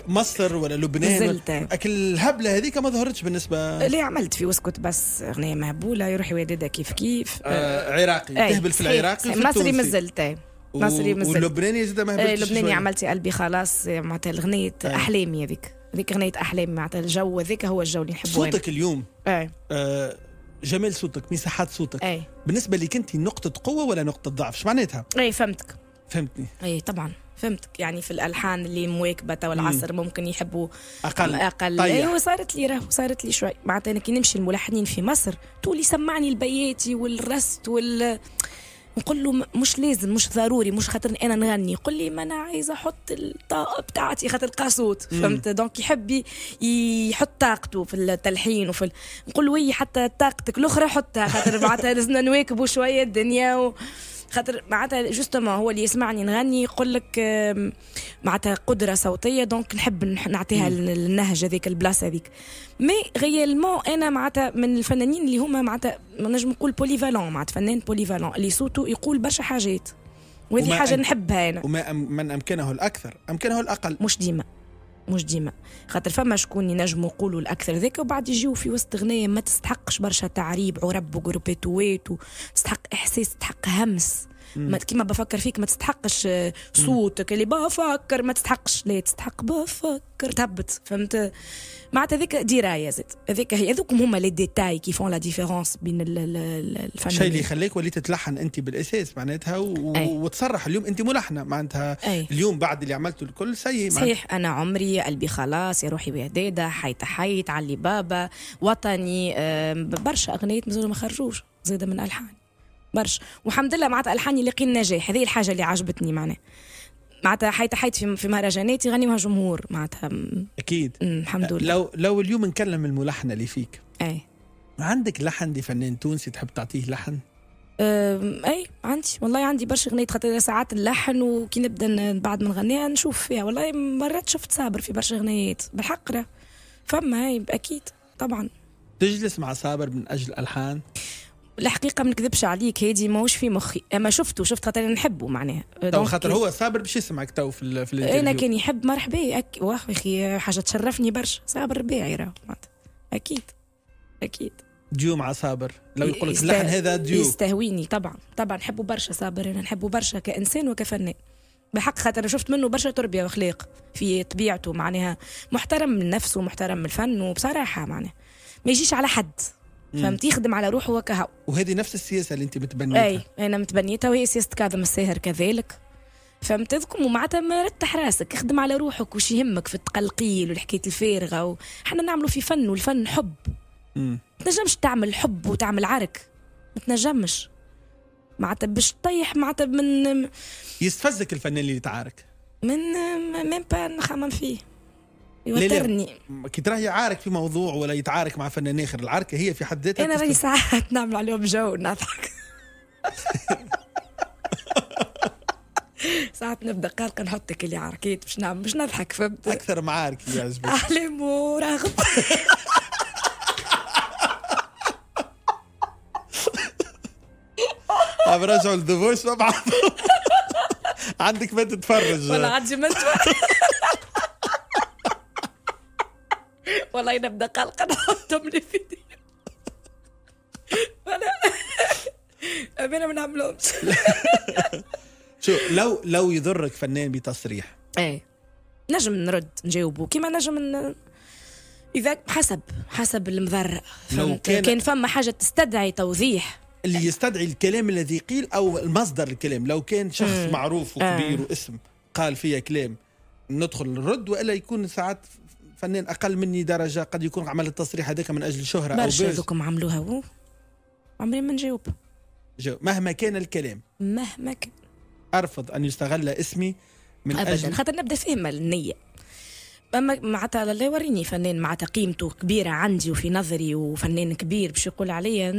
مصر ولا لبنان الهبله هذيك ما ظهرتش بالنسبه لا عملت في وسكت بس اغنيه مهبوله يروح ودادها كيف كيف آه عراقي تهبل في العراقي في مصري مازلت مصري مازلت واللبناني زاد مهبلت لبناني عملتي قلبي خلاص معناتها اغنيه احلامي هذيك ذيك غنية أحلام معناتها الجو هذاك هو الجو اللي نحبه صوتك اليوم ايه. آه جمال صوتك مساحات صوتك ايه. بالنسبة لك أنت نقطة قوة ولا نقطة ضعف شو معناتها؟ أي فهمتك فهمتني أي طبعا فهمتك يعني في الالحان اللي مواكبه تو العصر ممكن يحبوا اقل اقل طيب. ايوه صارت لي راه صارت لي شوي معناتها انا كي نمشي الملحنين في مصر تقول لي سمعني البياتي والرست وال نقول له مش لازم مش ضروري مش خاطر انا نغني قل لي ما انا عايزه احط الطاقه بتاعتي خاطر قاسوت فهمت دونك يحب يحط طاقته في التلحين وفي ال... نقول له وي حتى طاقتك الاخرى حطها خاطر معناتها لازمنا نواكبوا شويه الدنيا و... خاطر معناتها جوستومون هو اللي يسمعني نغني يقول لك معناتها قدره صوتيه دونك نحب نعطيها النهج هذيك البلاصه هذيك مي غيالمون انا معناتها من الفنانين اللي هما معناتها نجم نقول بوليفالون معناتها فنان بوليفالون اللي صوته يقول برشا حاجات وهذه حاجه أم... نحبها انا وما أم... من امكنه الاكثر امكنه الاقل مش ديما مش ديما خاطر فما شكون ينجموا يقولوا الاكثر ذاك وبعد يجيو في وسط غنايه ما تستحقش برشا تعريب عرب وجروبات تستحق احساس تستحق همس كيما بفكر فيك ما تستحقش آه، صوتك اللي بفكر ما تستحقش لا تستحق بفكر تهبط فهمت معناتها هذيك درايه زاد هذيك هي هذوك هما لي ديتاي كي فون لا ديفيرونس بين الفنانين الشيء اللي يخليك وليت تلحن انت بالاساس معناتها و... وتصرح اليوم انت ملحنه معناتها اليوم بعد اللي عملته الكل سيء صحيح انا عمري قلبي خلاص يا روحي ويا دادا حيت حيت علي بابا وطني برشا اغنيات مازالوا ما خرجوش زاده من الحان برش والحمد لله معناتها الحاني لاقي النجاح هذه الحاجه اللي عجبتني معناها معناتها حيت حيت في في مهرجانات يغنيوها جمهور معناتها اكيد الحمد لله لو لو اليوم نكلم الملحن اللي فيك اي عندك لحن لفنان تونسي تحب تعطيه لحن؟ اي عندي والله عندي برشا غنيت خاطر ساعات اللحن وكي نبدا بعد ما نغنيها نشوف فيها والله مرات شفت صابر في برشا غنيات بالحق فما اي اكيد طبعا تجلس مع صابر من اجل الحان الحقيقه ما نكذبش عليك هادي ماهوش في مخي اما شفته شفت خاطر نحبه معناها تو خاطر هو صابر باش يسمعك تو في, ال... في الانترفيو انا كان يحب مرحبا أك... اخي حاجه تشرفني برشا صابر ربيعي راه اكيد اكيد ديو مع صابر لو يقول لك اللحن هذا ديو يستهويني طبعا طبعا نحبه برشا صابر انا نحبه برشا كانسان وكفنان بحق خاطر شفت منه برشا تربيه واخلاق في طبيعته معناها محترم من نفسه محترم من الفن وبصراحه معناها ما يجيش على حد فهمت يخدم على روحه وكهو وهذه نفس السياسه اللي انت متبنيتها اي انا متبنيتها وهي سياسه كاظم الساهر كذلك فهمت تذكم ومعناتها ما رتح راسك اخدم على روحك وش يهمك في التقلقيل والحكايه الفارغه وحنا نعملوا في فن والفن حب ما تنجمش تعمل حب وتعمل عرك ما تنجمش معناتها باش تطيح معناتها من يستفزك الفنان اللي يتعارك من ميم با نخمم فيه يوترني كي راهي عارك في موضوع ولا يتعارك مع فنان اخر العركه هي في حد ذاتها انا راهي ساعات نعمل عليهم جو نضحك ساعات نبدا قلق نحط اللي عركيت باش نعمل باش نضحك فهمت اكثر معارك يعجبك احلام وراغب عم رجعوا لدبوش مع عندك ما تتفرج ولا عندي ما تتفرج والله نبدا قلق نحطهم لي فيديو ولا انا ما نعملهمش شو لو لو يضرك فنان بتصريح ايه نجم نرد نجاوبه كيما نجم ن... اذا حسب حسب المضر لو كان... كان فما حاجه تستدعي توضيح اللي يستدعي الكلام الذي قيل او المصدر الكلام لو كان شخص مم. معروف وكبير آه. واسم قال فيها كلام ندخل نرد والا يكون ساعات فنان اقل مني درجه قد يكون عمل التصريح هذاك من اجل شهره او برشا ذوكم عملوها هو عمري ما نجاوب مهما كان الكلام مهما كان ارفض ان يستغل اسمي من ابدا أجل... خاطر نبدا فاهمه النيه اما معناتها الله يوريني فنان معناتها قيمته كبيره عندي وفي نظري وفنان كبير باش يقول عليا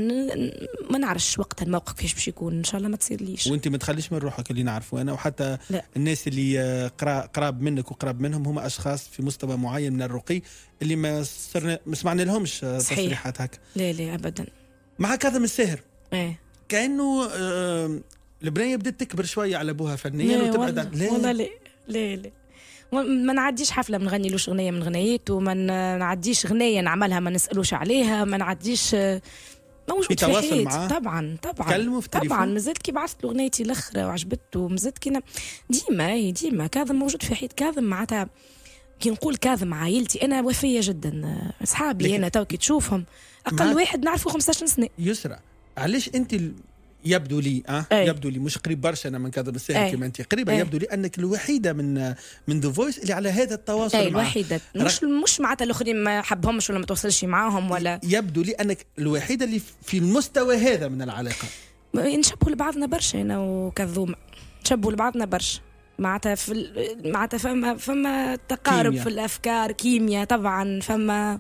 ما نعرفش وقتها الموقف كيفاش باش يكون ان شاء الله ما تصير ليش وانت ما تخليش من روحك اللي نعرفه انا وحتى لا. الناس اللي قراب منك وقراب منهم هم اشخاص في مستوى معين من الرقي اللي ما صرنا ما سمعنا لهمش تصريحات هكا لا لا ابدا مع كاظم الساهر ايه كانه البنيه بدات تكبر شويه على ابوها فنيا وتبعد لا والله لا لا لا ما نعديش حفله ما نغنيلوش اغنيه من غنيته ما نعديش غنيه نعملها ما نسالوش عليها ما نعديش موجود في تواصل طبعا طبعا في طبعا مازالت كي بعثت له اغنيتي الاخرى وعجبته ومازالت كي ديما ديما كاظم موجود في حياه كاظم معناتها كي نقول كاظم عائلتي انا وفيه جدا اصحابي انا تو كي تشوفهم اقل واحد نعرفه 15 سنه يسرى علاش انت يبدو لي أه؟ أي. يبدو لي مش قريب برشا انا من كذا بس كما انت قريبه أي. يبدو لي انك الوحيده من من ذا فويس اللي على هذا التواصل أي الوحيده معه. مش مش معناتها الاخرين ما حبهمش ولا ما توصلش معاهم ولا يبدو لي انك الوحيده اللي في المستوى هذا من العلاقه نشبهوا لبعضنا برشا انا وكذوم نشبهوا لبعضنا برشا معناتها في معناتها فما فما تقارب كيميا. في الافكار كيمياء طبعا فما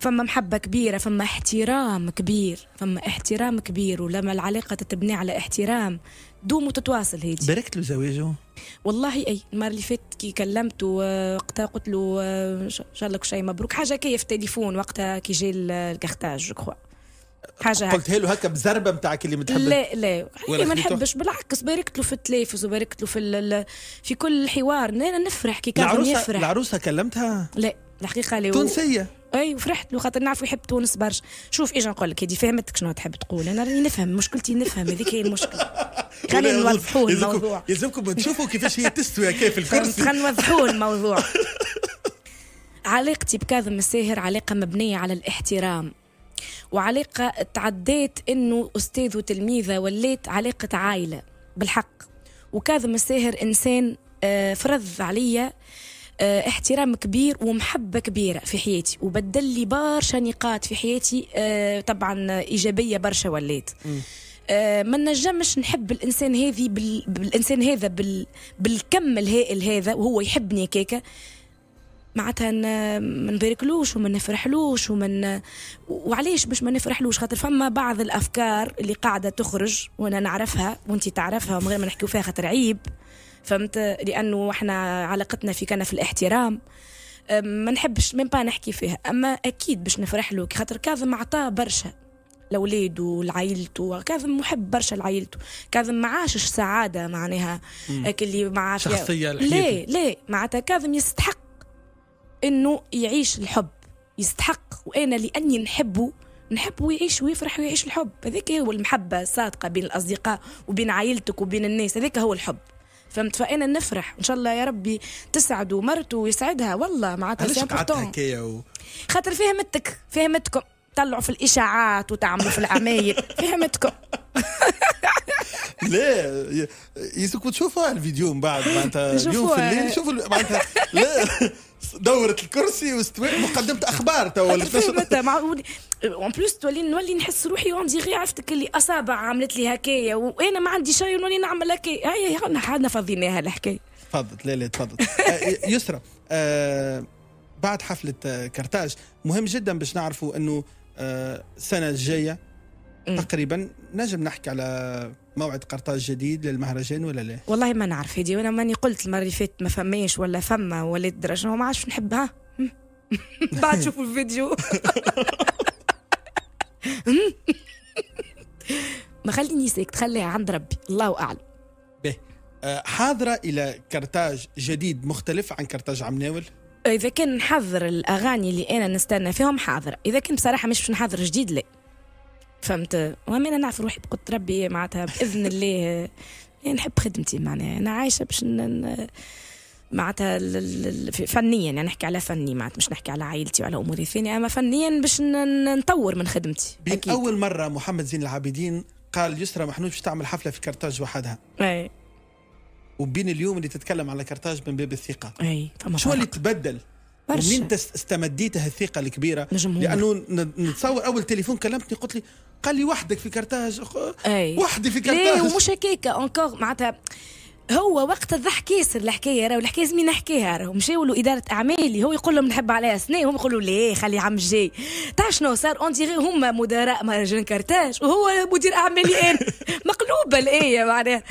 فما محبة كبيرة فما احترام كبير فما احترام كبير ولما العلاقة تتبني على احترام دوم وتتواصل هيدي باركت له زواجه والله اي المره اللي فاتت كي كلمته وقتها قلت له آه، ان شاء الله كل شيء مبروك حاجه كي في التليفون وقتها كي جي الكارتاج كخوا حاجه قلت له هكا بزربه نتاع اللي متحب لا لا ما نحبش بالعكس باركت له في التلافز وباركت له في في كل الحوار انا نفرح كي كان يفرح العروسه كلمتها لا الحقيقه لا تونسيه اي وفرحت له خاطر نعرفوا يحب تونس برشا شوف ايش نقول لك هذه فهمتك شنو تحب تقول انا راني نفهم مشكلتي نفهم هذيك هي المشكله خلينا نوضحوا الموضوع يلزمكم تشوفوا كيفاش هي تستوي كيف في الكرسي خلينا نوضحوا الموضوع علاقتي بكاظم الساهر علاقة مبنية على الاحترام وعلاقة تعديت انه استاذ وتلميذة وليت علاقة عائلة بالحق وكاظم الساهر انسان آه، فرض عليا آه، احترام كبير ومحبه كبيره في حياتي وبدل لي برشا نقاط في حياتي آه، طبعا ايجابيه برشا وليت آه، ما نجمش نحب الانسان هذه بال... بالانسان هذا بال... بالكم الهائل هذا وهو يحبني كيكا معناتها ما نباركلوش وما نفرحلوش وما وعلاش باش ما نفرحلوش خاطر فما بعض الافكار اللي قاعده تخرج وانا نعرفها وانت تعرفها ومن غير ما نحكيو فيها خاطر عيب فهمت لانه احنا علاقتنا في كان في الاحترام ما نحبش ميم با نحكي فيها اما اكيد باش نفرح له خاطر كاظم عطاه برشا لولاده ولعائلته كاظم محب برشا لعائلته كاظم ما عاشش سعاده معناها اللي ما شخصيه ليه ليه معناتها كاظم يستحق انه يعيش الحب يستحق وانا لاني نحبه نحب ويعيش ويفرح ويعيش الحب هذاك هو المحبه الصادقه بين الاصدقاء وبين عائلتك وبين الناس هذاك هو الحب فهمت فانا نفرح ان شاء الله يا ربي تسعد مرته ويسعدها والله معناتها سي قعدت خاطر فهمتك فهمتكم تطلعوا في الاشاعات وتعملوا في العمايل فهمتكم لا يسكت تشوفوا الفيديو من بعد معناتها اليوم في الليل شوفوا معناتها لا دوره الكرسي واستوى مقدمه اخبار تو معقول اون بليس تولي نولي نحس روحي اون ديغي عرفتك اللي اصابع عملت لي هكايا وانا ما عندي شيء نولي نعمل هكايا هيا حنا فضيناها الحكايه تفضل لا لا تفضل أه، يسرى أه، بعد حفله أه، كرتاج مهم جدا باش نعرفوا انه السنه الجايه تقريبا نجم نحكي على موعد قرطاج جديد للمهرجان ولا لا؟ والله ما نعرف هذه وانا ماني قلت المره اللي فاتت ما فماش ولا فما ولا الدرجه وما عادش نحبها بعد شوفوا الفيديو ما خليني ساكت خليها عند ربي الله اعلم به آه، حاضره الى كرتاج جديد مختلف عن كرتاج عمناول اذا كان نحضر الاغاني اللي انا نستنى فيهم حاضره اذا كان بصراحه مش نحضر جديد لا فهمت وانا انا نعرف روحي بقدرة ربي معناتها باذن الله يعني نحب خدمتي معناها انا عايشه باش معناتها فنيا يعني نحكي على فني معناتها مش نحكي على عائلتي وعلى اموري الثانيه اما فنيا باش نطور من خدمتي أكيد. اول مره محمد زين العابدين قال يسرى محنوش باش تعمل حفله في كرتاج وحدها اي وبين اليوم اللي تتكلم على كرتاج من باب الثقه اي شو اللي تبدل برشا ومن استمديتها الثقه الكبيره نجمهور. لانه نتصور اول تليفون كلمتني قلت لي قال لي وحدك في كرتاج وحدي في كرتاج ومش هكاك انكور معناتها هو وقت الضحك ياسر الحكايه راهو الحكايه لازم نحكيها راهو مشاو له اداره اعمالي هو يقول لهم نحب عليها سنه هم يقولوا ليه خلي عم جاي تعرف شنو صار اون ديغي هما مدراء مهرجان كارتاج وهو مدير اعمالي انا إيه؟ مقلوبه الايه معناها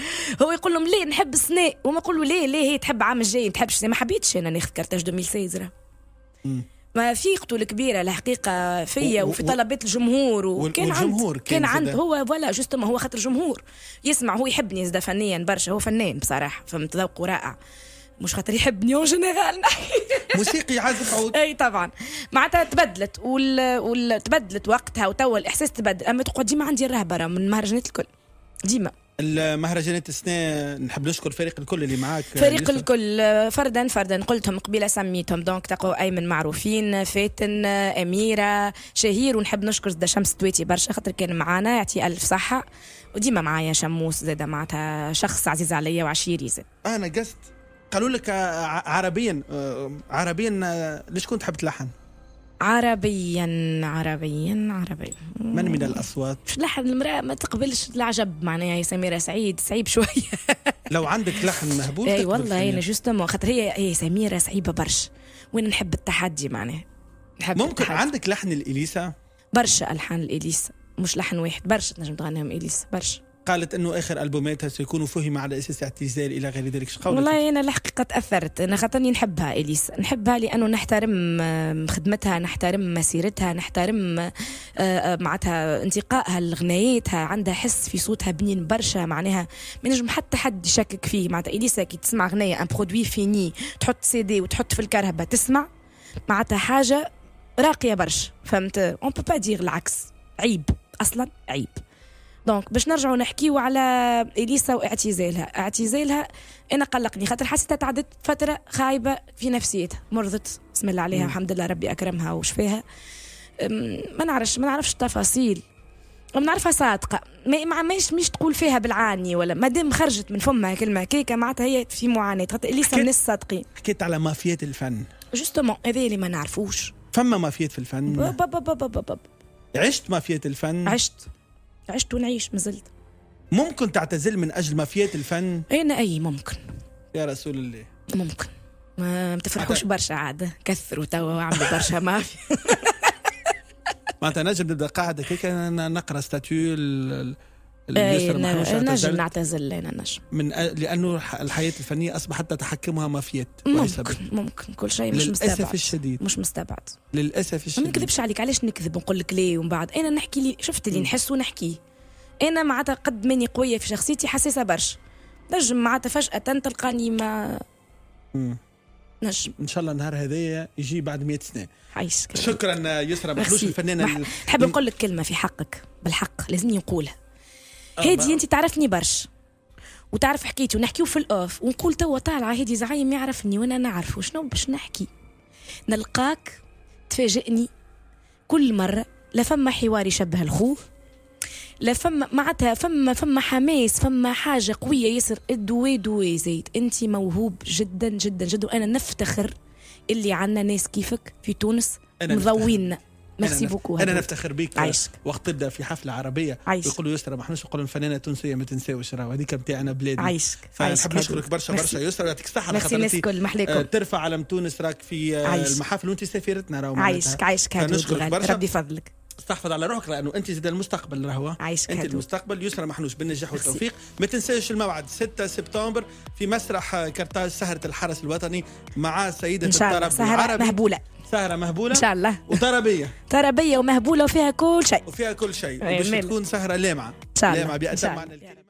هو يقول لهم ليه نحب سنه وما يقولوا ليه ليه هي تحب عام الجاي ما تحبش ما حبيتش انا ناخذ كارتاج 2016 راهو ما ثقته الكبيره الحقيقه فيا وفي طلبات الجمهور وكان عند كان عند هو ولا جوستوم هو خاطر الجمهور يسمع هو يحبني زاد فنيا برشا هو فنان بصراحه فهمت ذوقه رائع مش خاطر يحبني اون جينيرال موسيقي عازف عود اي طبعا معناتها تبدلت وال... وال... تبدلت وقتها وتوا الاحساس تبدل اما تقعد ديما عندي الرهبره من المهرجانات الكل ديما المهرجانات السنة نحب نشكر فريق الكل اللي معاك فريق الكل فردا فردا قلتهم قبيله سميتهم دونك تلقوا ايمن معروفين فاتن اميره شهير ونحب نشكر زاد شمس تويتي برشا خاطر كان معانا يعطي الف صحه وديما معايا شموس زاد معناتها شخص عزيز عليا وعشيري زاد انا قست قالوا لك عربيا آه، عربيا آه، ليش كنت تحب تلحن؟ عربيا عربيا عربيا من من الاصوات؟ لحن المراه ما تقبلش العجب معناها يا سميره سعيد صعيب شويه لو عندك لحن مهبول اي والله انا إيه، جوستومون خاطر هي هي إيه، سميره صعيبه برشا وين نحب التحدي معناها نحب ممكن التحدي. عندك لحن الاليسا؟ برشا الحان الاليسا مش لحن واحد برشا تنجم تغنيهم اليسا برشا قالت انه اخر البوماتها سيكون فهم على اساس اعتزال الى غير ذلك قولك والله انا الحقيقه تاثرت انا خاطرني نحبها اليس نحبها لانه نحترم خدمتها نحترم مسيرتها نحترم آه، آه، معناتها انتقائها لغنايتها عندها حس في صوتها بنين برشا معناها ما نجم حتى حد يشكك فيه معناتها اليسا كي تسمع غنايه ان برودوي فيني تحط سي دي وتحط في الكرهبه تسمع معناتها حاجه راقيه برشا فهمت اون بو با دير العكس عيب اصلا عيب دونك باش نرجعوا نحكيوا على اليسا واعتزالها اعتزالها انا قلقني خاطر حسيتها تعدت فتره خايبه في نفسيتها مرضت بسم الله عليها والحمد لله ربي اكرمها وشفاها ما نعرفش ما نعرفش التفاصيل ونعرفها صادقه ما مش مش تقول فيها بالعاني ولا ما دام خرجت من فمها كلمه كيكه معناتها هي في معاناه خاطر اليسا من الصادقين حكيت على مافيات الفن جوستومون هذا اللي ما نعرفوش فما مافيات في الفن بابا بابا بابا بابا. عشت مافيات الفن عشت عشت ونعيش مازلت ممكن تعتزل من اجل مافيات الفن؟ انا إيه، اي ممكن يا رسول الله ممكن ما تفرحوش برشا عاده كثروا توا عملوا برشا مافيا معناتها نجم نبدا قاعده كيك نقرا ستاتيو لسه إيه، نجم نعتزل لنا نجم من لانه الحياه الفنيه اصبحت تتحكمها مافيات ممكن ممكن كل شيء مش مستبعد للاسف الشديد مش مستبعد للاسف الشديد ما نكذبش عليك علاش نكذب ونقول لك ليه ومن بعد انا نحكي لي شفت اللي نحس ونحكيه انا معناتها قد ماني قويه في شخصيتي حساسه برشا نجم معناتها فجاه تلقاني ما مم. نجم ان شاء الله النهار هذايا يجي بعد 100 سنه عايش شكرا يسرا بخلوش الفنانه نحب نقول لك كلمه في حقك بالحق لازمني نقولها هادي انت تعرفني برشا وتعرف حكايتي ونحكيو في الاوف ونقول توا طالعه هادي زعيم يعرفني وانا نعرفه شنو باش نحكي نلقاك تفاجئني كل مره لا فما حوار يشبه الخوه لا فما معناتها فما فما حماس فما حاجه قويه ياسر الدوي دوي زيد انت موهوب جدا جدا جدا وانا نفتخر اللي عندنا ناس كيفك في تونس مضوينا ميرسي بوكو انا نفتخر بيك عايشك. وقت تبدا في حفله عربيه عايشك. يقولوا يسرى ما احناش نقولوا الفنانه التونسيه ما تنساوش راه هذيك بتاعنا بلادي عايشك فنحب نشكرك برشا برشا يسرى يعطيك الصحه على خاطرك آه، ترفع علم تونس راك في آه، المحافل وانت سفيرتنا راهو عايشك عايشك هادو ربي يفضلك استحفظ على روحك لانه انت زاد المستقبل رهوه عايشك انت هدو. المستقبل يسرى محنوش بالنجاح والتوفيق ما تنساش الموعد 6 سبتمبر في مسرح كرتاج سهره الحرس الوطني مع سيده إن شاء الله. الطرب سهرة العربي مهبوله سهره مهبوله ان شاء الله وطربيه طربيه ومهبوله وفيها كل شيء وفيها كل شيء أيوة، باش تكون سهره لامعه لامعه بأتم معنى الكلمه